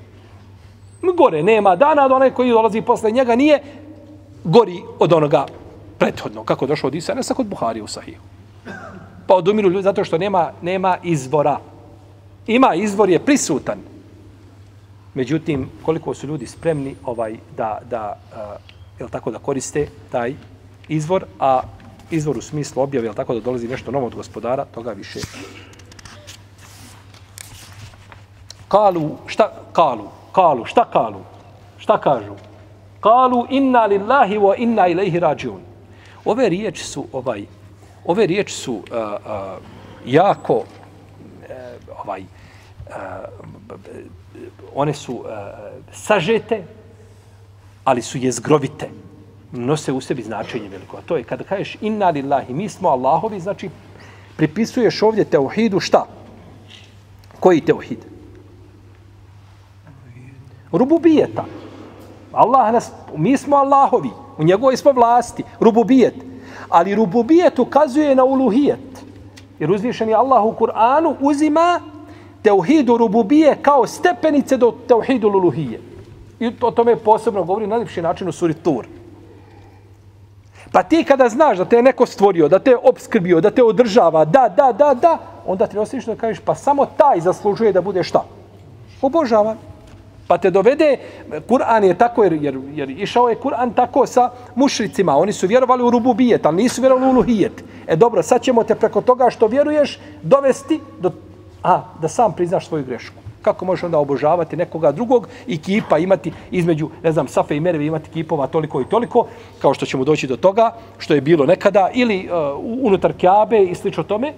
Gore nema dana do onaj koji dolazi posle njega nije gori od onoga prethodno. Kako je došlo od Isanesa kod Buhari u Sahiju. Pa odumiru ljudi zato što nema, nema izvora. Ima izvor je prisutan. Međutim, koliko su ljudi spremni ovaj da, da jel tako da koriste taj izvor, a izvor u smislu objave, jel tako da dolazi nešto novo od gospodara, toga više. Kalu, šta kalu? Kalu, šta kalu? Šta kažu? Kalu inna lillahi wa inna ilaihi rađiun. Ove riječi su ovaj ove riječi su uh, uh, jako uh, ovaj uh, one su uh, sažete ali su je jezgrovite. Nose u sebi značenje veliko. A to je kada kažeš inna lillahi, mi smo Allahovi, znači pripisuješ ovdje teuhidu šta? Koji teuhid? Rububijeta. Allah nas, mi smo Allahovi, u njegovoj smo vlasti, rububijet. Ali rububijet ukazuje na uluhijet. Jer uzvišeni Allah u Kur'anu uzima teuhidu rububije kao stepenice do teuhidu luluhijet. I o tome posebno govori na najljepši način u suri Tur. Pa ti kada znaš da te je neko stvorio, da te je obskrbio, da te održava, da, da, da, da, onda ti osjećaš da kažeš pa samo taj zaslužuje da bude šta? Obožava. Pa te dovede, Kur'an je tako, jer, jer, jer išao je Kur'an tako sa mušricima. Oni su vjerovali u rubu bijet, ali nisu vjerovali u luhijet. E dobro, sad ćemo te preko toga što vjeruješ dovesti do, a, da sam priznaš svoju grešku. Kako možeš onda obožavati nekoga drugog i kipa imati između, ne znam, Safe i Merve imati kipova toliko i toliko, kao što ćemo doći do toga, što je bilo nekada, ili uh, unutar Kjabe i slično tome,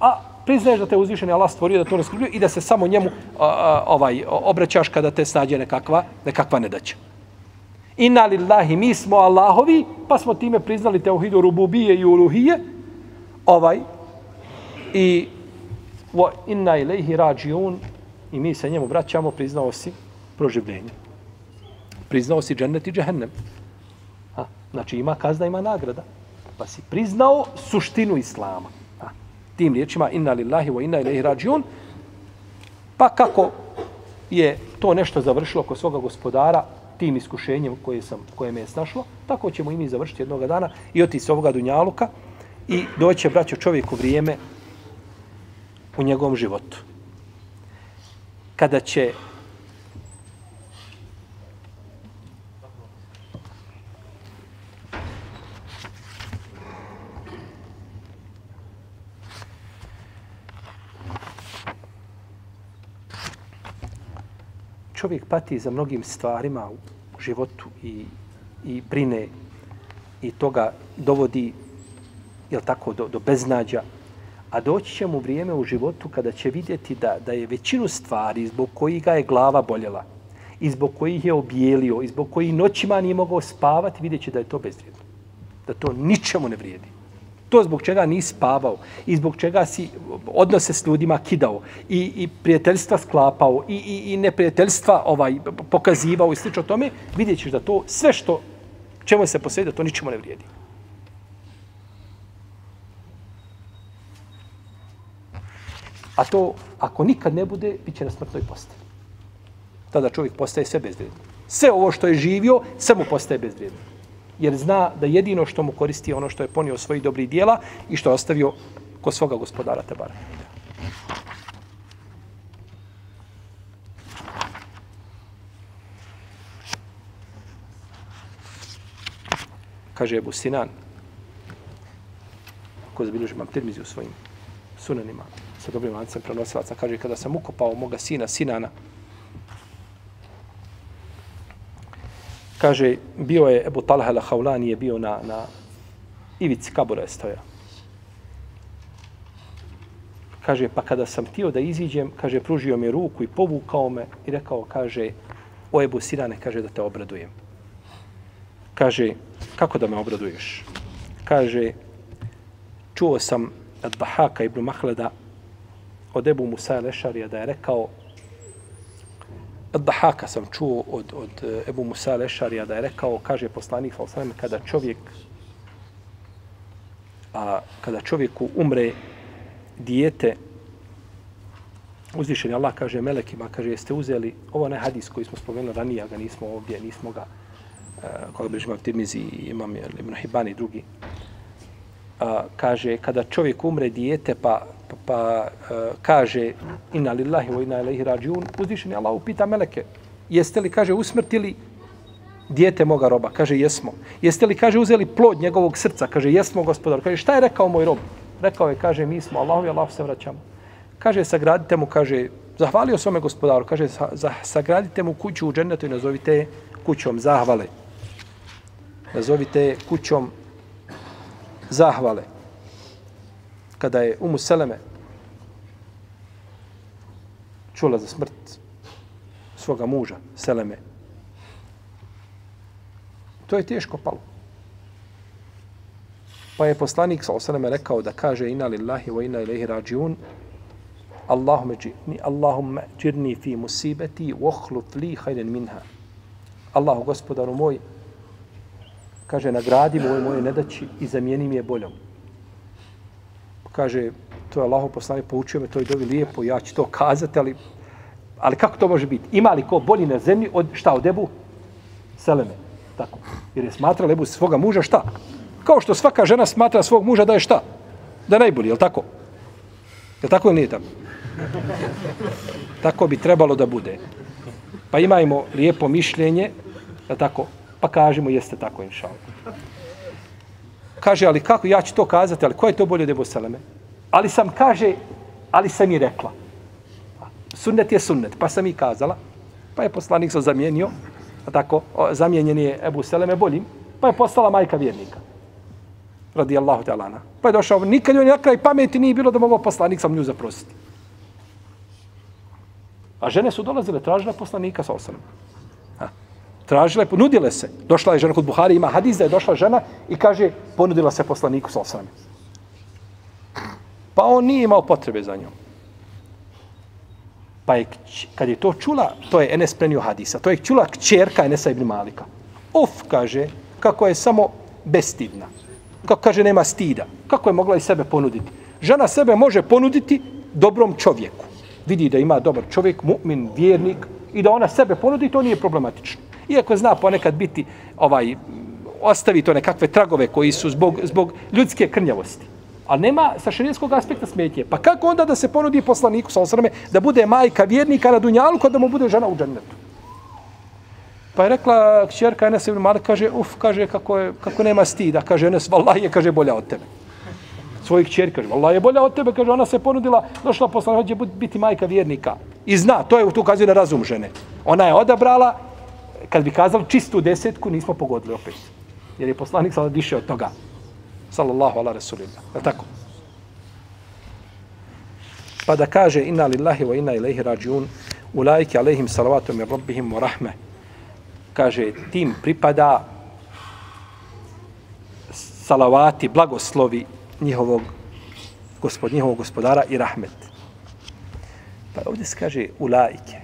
a priznaješ da te uzvišeni Allah stvorio, da to ne i da se samo njemu uh, uh, ovaj, obraćaš kada te snađe nekakva, nekakva nedaća. Inna lillahi, mi smo Allahovi, pa smo time priznali teuhidu rububije i uluhije, ovaj, i wa inna ilaihi rađiun, i mi se njemu vraćamo, priznao si proživljenje. Priznao si džennet i džehennem. Ha, znači ima kazna, ima nagrada. Pa si priznao suštinu Islama. Ha, tim riječima inna lillahi wa inna ilaihi rađiun. Pa kako je to nešto završilo kod svoga gospodara tim iskušenjem koje, sam, koje me je snašlo, tako ćemo i mi završiti jednog dana i oti se ovoga dunjaluka i doće braćo čovjeku vrijeme u njegovom životu kada će čovjek pati za mnogim stvarima u životu i, i brine i toga dovodi jel tako, do, do beznadja. A doći će mu vrijeme u životu kada će vidjeti da, da je većinu stvari zbog kojih ga je glava boljela, i zbog kojih je obijelio, i zbog kojih noćima nije mogao spavati, vidjet da je to bezvrijedno. Da to ničemu ne vrijedi. To zbog čega ni spavao, i zbog čega si odnose s ljudima kidao, i, i prijateljstva sklapao, i, i, i neprijateljstva ovaj, pokazivao i sl. tome, vidjet da to sve što čemu se posvedio, to ničemu ne vrijedi. A to, ako nikad ne bude, bit će na smrtnoj postavi. Tada čovjek postaje sve bezvrijedno. Sve ovo što je živio, sve mu postaje bezvrijedno. Jer zna da jedino što mu koristi ono što je ponio svojih dobrih dijela i što je ostavio kod svoga gospodara Tebara. Kaže Ebu Sinan, ko zabilježi mam termiziju svojim sunanima, sa dobrim lancem prenosilaca. Kaže, kada sam ukopao moga sina, Sinana, kaže, bio je Ebu Talha la Haulani, je bio na, na ivici Kabura je stoja. Kaže, pa kada sam tio da iziđem, kaže, pružio mi ruku i povukao me i rekao, kaže, o Ebu Sinane, kaže, da te obradujem. Kaže, kako da me obraduješ? Kaže, čuo sam od Bahaka ibn Mahleda od Ebu Musa Lešarija da je rekao Dahaka sam čuo od, od e, Ebu Musa Lešarija da je rekao, kaže poslanik Falsalem, kada čovjek a kada čovjeku umre dijete uzvišeni Allah kaže melekima, kaže jeste uzeli ovo ne hadis koji smo spomenuli ranije, ga nismo ovdje, nismo ga e, koga bi žmav Tirmizi imam, Ibn Hibani i drugi a, kaže kada čovjek umre dijete pa pa, pa uh, kaže inna lillahi wa inna ilaihi rađiun, uzdišen je Allah upita meleke, jeste li, kaže, usmrtili dijete moga roba? Kaže, jesmo. Jeste li, kaže, uzeli plod njegovog srca? Kaže, jesmo, gospodar. Kaže, šta je rekao moj rob? Rekao je, kaže, mi smo Allahovi, Allah se vraćamo. Kaže, sagradite mu, kaže, zahvalio se ome gospodaru, kaže, za, sagradite mu kuću u džennetu i nazovite kućom zahvale. Nazovite kućom zahvale kada je Umu Seleme čula za smrt svoga muža, Seleme, to je teško palo. Pa je poslanik sa Oseleme rekao da kaže ina lillahi wa ina ilaihi rađiun Allahumme džirni, Allahumme džirni fi musibeti vohluf li hajden minha. Allahu gospodaru moj, kaže, nagradi moj moje nedaći i zamijeni mi je boljom kaže, to je Allaho poslani, poučio me to i dovi lijepo, ja ću to kazati, ali, ali kako to može biti? Ima li ko bolji na zemlji od, šta, od Ebu? Seleme. Tako. Jer je smatrala Ebu svoga muža šta? Kao što svaka žena smatra svog muža da je šta? Da je najbolji, je li tako? Je li tako ili nije tako? Tako bi trebalo da bude. Pa imajmo lijepo mišljenje, je li tako? Pa kažemo jeste tako, inša Allah. Kaže, ali kako, ja ću to kazati, ali ko je to bolje od Ebu Seleme? Ali sam, kaže, ali sam i rekla. Sunnet je sunnet, pa sam i kazala. Pa je poslanik sam zamijenio, a tako, zamijenjen je Ebu Seleme boljim, pa je postala majka vjernika. Radi Allahu te alana. Pa je došao, nikad joj na kraj pameti nije bilo da mogu poslanik sam nju zaprositi. A žene su dolazile, tražile poslanika sa osanom tražila je, ponudila se. Došla je žena kod Buhari, ima hadis je došla žena i kaže, ponudila se poslaniku sa osram. Pa on nije imao potrebe za njom. Pa je, kad je to čula, to je Enes prenio hadisa. To je čula kćerka Enesa ibn Malika. Uf, kaže, kako je samo bestidna. Kako kaže, nema stida. Kako je mogla i sebe ponuditi? Žena sebe može ponuditi dobrom čovjeku. Vidi da ima dobar čovjek, mu'min, vjernik, i da ona sebe ponudi, to nije problematično. Iako zna ponekad biti ovaj ostavi to nekakve tragove koji su zbog, zbog ljudske krnjavosti. A nema sa šerijskog aspekta smetje. Pa kako onda da se ponudi poslaniku sa osrame da bude majka vjernika na dunjalu kada mu bude žena u džennetu? Pa je rekla kćerka Enes ibn Malik, kaže, uf, kaže, kako, je, kako nema stida. Kaže Enes, vallaj je, kaže, bolja od tebe. Svojih kćeri, kaže, vallaj je bolja od tebe. Kaže, ona se ponudila, došla poslanik, hoće biti majka vjernika. I zna, to je u tu kazi na razum žene. Ona je odabrala kad bi kazali čistu desetku, nismo pogodili opet. Jer je poslanik sada diše od toga. Sallallahu ala rasulillah. Je tako? Pa da kaže, inna lillahi wa inna ilaihi rađun, u lajke alaihim salavatom i robihim wa rahme. Kaže, tim pripada salavati, blagoslovi njihovog gospod, njihovog gospodara i rahmet. Pa ovdje se kaže u lajke.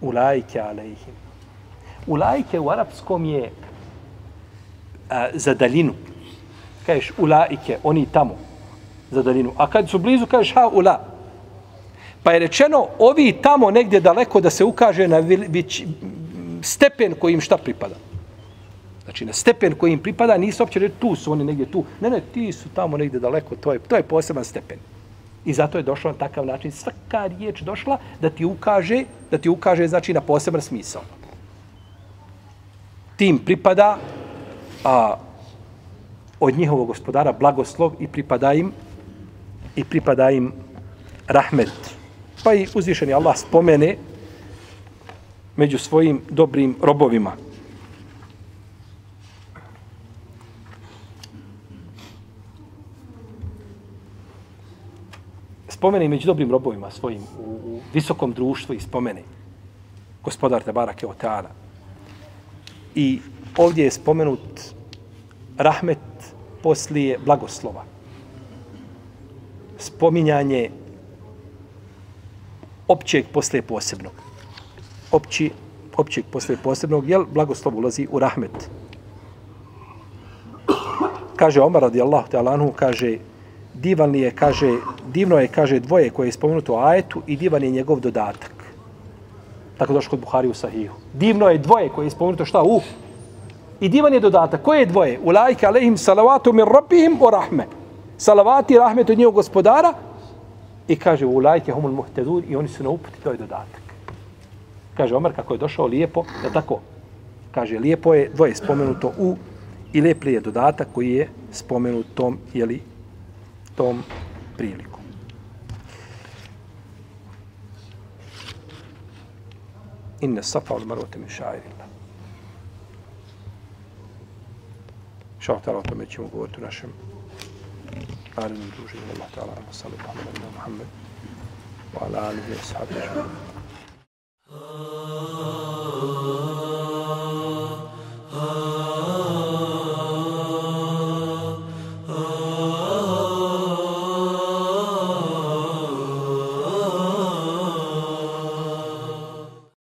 U lajke alaihim. U laike u arapskom je a, za dalinu. Kažeš u laike, oni tamo za dalinu. A kad su blizu, kažeš ha u la. Pa je rečeno ovi tamo negdje daleko da se ukaže na vić, stepen kojim šta pripada. Znači na stepen kojim pripada nisu opće reći tu su oni negdje tu. Ne, ne, ti su tamo negdje daleko, to je, to je poseban stepen. I zato je došlo na takav način svaka riječ došla da ti ukaže, da ti ukaže znači na poseban smisao tim pripada a, od njihovog gospodara blagoslov i pripada im i pripada im rahmet. Pa i uzvišeni Allah spomene među svojim dobrim robovima. Spomene među dobrim robovima svojim u visokom društvu i spomene gospodar Tebarake Oteana. I ovdje je spomenut rahmet poslije blagoslova. Spominjanje općeg poslije posebnog. Opći, općeg poslije posebnog, jer blagoslov ulazi u rahmet. Kaže Omar radijallahu ta'alanu, kaže, divan je, kaže, divno je, kaže, dvoje koje je spomenuto u ajetu i divan je njegov dodatak tako došlo kod Buhari u Sahihu. Divno je dvoje koje je spomenuto šta u. I divan je dodatak. Koje je dvoje? U lajka alehim salavatu mir rabihim o rahme. Salavati rahmet od njegov gospodara. I kaže u lajke humul muhtedur i oni su na uputi. To je dodatak. Kaže Omer kako je došao lijepo. Je tako? Kaže lijepo je dvoje spomenuto u i lijepli je dodatak koji je spomenut tom, jeli, tom priliku. إن الصفا والمروة من شعائر الله إن الله تعالى وتم يتشم وقوات آل من دوجه الله تعالى على صلى الله عليه محمد وعلى آله وصحبه أجمعين